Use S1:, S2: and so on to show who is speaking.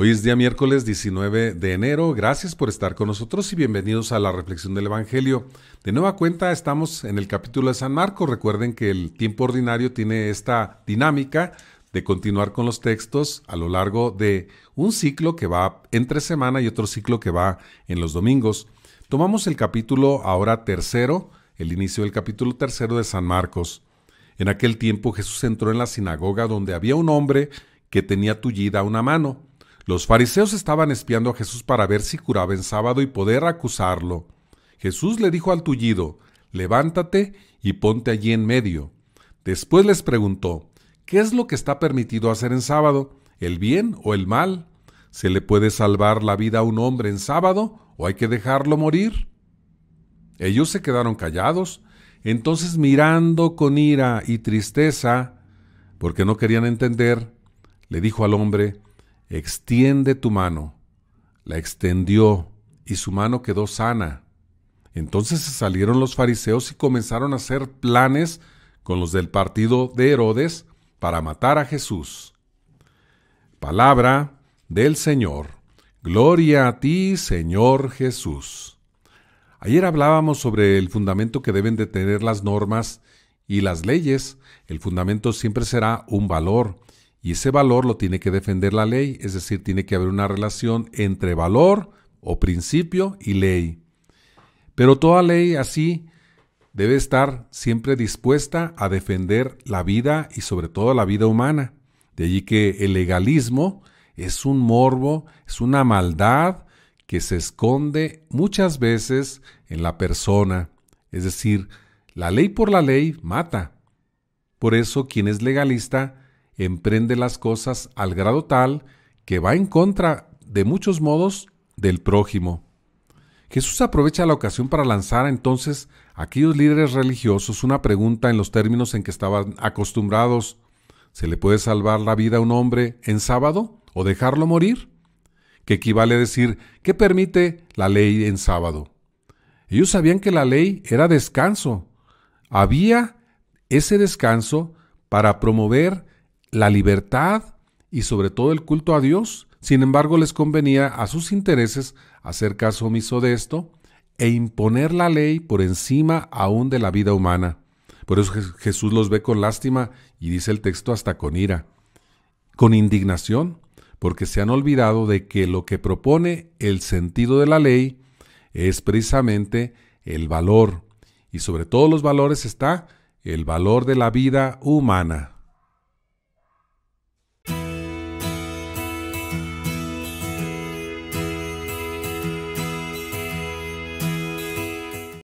S1: Hoy es día miércoles 19 de enero. Gracias por estar con nosotros y bienvenidos a la reflexión del Evangelio. De nueva cuenta estamos en el capítulo de San Marcos. Recuerden que el tiempo ordinario tiene esta dinámica de continuar con los textos a lo largo de un ciclo que va entre semana y otro ciclo que va en los domingos. Tomamos el capítulo ahora tercero, el inicio del capítulo tercero de San Marcos. En aquel tiempo Jesús entró en la sinagoga donde había un hombre que tenía tullida una mano. Los fariseos estaban espiando a Jesús para ver si curaba en sábado y poder acusarlo. Jesús le dijo al tullido, levántate y ponte allí en medio. Después les preguntó, ¿qué es lo que está permitido hacer en sábado? ¿El bien o el mal? ¿Se le puede salvar la vida a un hombre en sábado o hay que dejarlo morir? Ellos se quedaron callados, entonces mirando con ira y tristeza, porque no querían entender, le dijo al hombre, extiende tu mano. La extendió y su mano quedó sana. Entonces se salieron los fariseos y comenzaron a hacer planes con los del partido de Herodes para matar a Jesús. Palabra del Señor. Gloria a ti, Señor Jesús. Ayer hablábamos sobre el fundamento que deben de tener las normas y las leyes. El fundamento siempre será un valor y ese valor lo tiene que defender la ley, es decir, tiene que haber una relación entre valor o principio y ley. Pero toda ley así debe estar siempre dispuesta a defender la vida y sobre todo la vida humana. De allí que el legalismo es un morbo, es una maldad que se esconde muchas veces en la persona. Es decir, la ley por la ley mata. Por eso quien es legalista emprende las cosas al grado tal que va en contra, de muchos modos, del prójimo. Jesús aprovecha la ocasión para lanzar entonces a aquellos líderes religiosos una pregunta en los términos en que estaban acostumbrados. ¿Se le puede salvar la vida a un hombre en sábado o dejarlo morir? Que equivale a decir, ¿qué permite la ley en sábado? Ellos sabían que la ley era descanso. Había ese descanso para promover la libertad y sobre todo el culto a Dios. Sin embargo, les convenía a sus intereses hacer caso omiso de esto e imponer la ley por encima aún de la vida humana. Por eso Jesús los ve con lástima y dice el texto hasta con ira, con indignación, porque se han olvidado de que lo que propone el sentido de la ley es precisamente el valor, y sobre todos los valores está el valor de la vida humana.